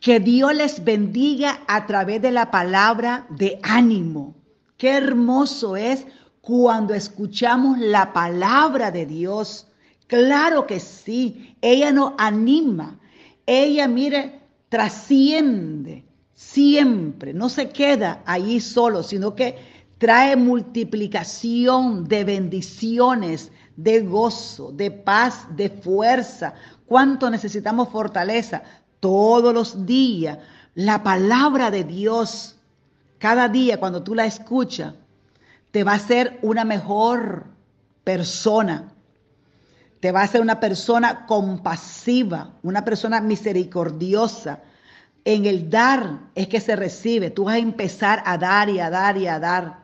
Que Dios les bendiga a través de la palabra de ánimo. Qué hermoso es cuando escuchamos la palabra de Dios. Claro que sí, ella nos anima. Ella, mire, trasciende siempre, no se queda ahí solo, sino que trae multiplicación de bendiciones, de gozo, de paz, de fuerza. ¿Cuánto necesitamos fortaleza todos los días, la palabra de Dios, cada día cuando tú la escuchas, te va a hacer una mejor persona. Te va a hacer una persona compasiva, una persona misericordiosa. En el dar es que se recibe. Tú vas a empezar a dar y a dar y a dar.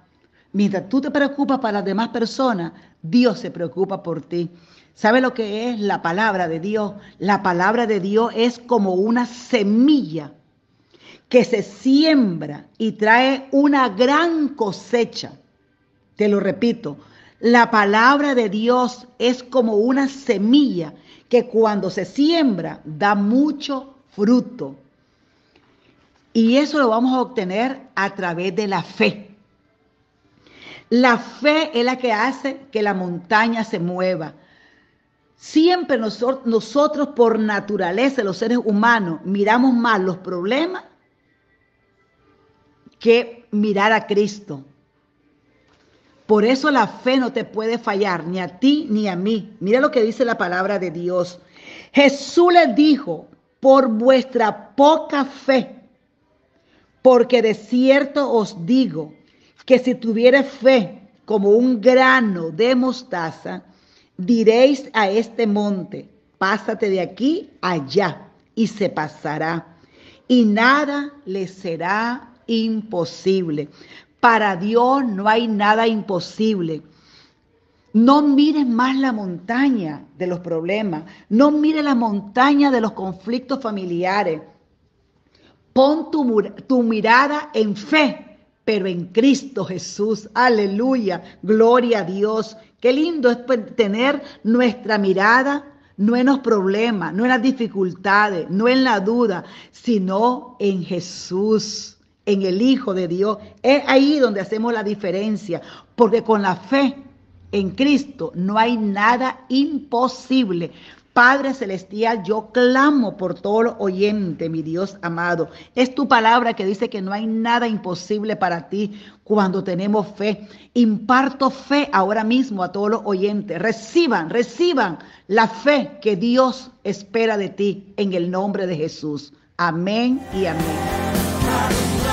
Mientras tú te preocupas para las demás personas, Dios se preocupa por ti. ¿Sabe lo que es la palabra de Dios? La palabra de Dios es como una semilla que se siembra y trae una gran cosecha. Te lo repito, la palabra de Dios es como una semilla que cuando se siembra da mucho fruto. Y eso lo vamos a obtener a través de la fe. La fe es la que hace que la montaña se mueva. Siempre nosotros, por naturaleza, los seres humanos, miramos más los problemas que mirar a Cristo. Por eso la fe no te puede fallar, ni a ti ni a mí. Mira lo que dice la palabra de Dios. Jesús les dijo, por vuestra poca fe, porque de cierto os digo que si tuviere fe como un grano de mostaza, diréis a este monte, pásate de aquí allá, y se pasará, y nada le será imposible. Para Dios no hay nada imposible. No mires más la montaña de los problemas, no mire la montaña de los conflictos familiares. Pon tu mirada en fe pero en Cristo Jesús. Aleluya, gloria a Dios. Qué lindo es pues, tener nuestra mirada no en los problemas, no en las dificultades, no en la duda, sino en Jesús, en el Hijo de Dios. Es ahí donde hacemos la diferencia, porque con la fe en Cristo no hay nada imposible. Padre Celestial, yo clamo por todo lo oyente, mi Dios amado. Es tu palabra que dice que no hay nada imposible para ti cuando tenemos fe. Imparto fe ahora mismo a todos los oyentes. Reciban, reciban la fe que Dios espera de ti en el nombre de Jesús. Amén y amén.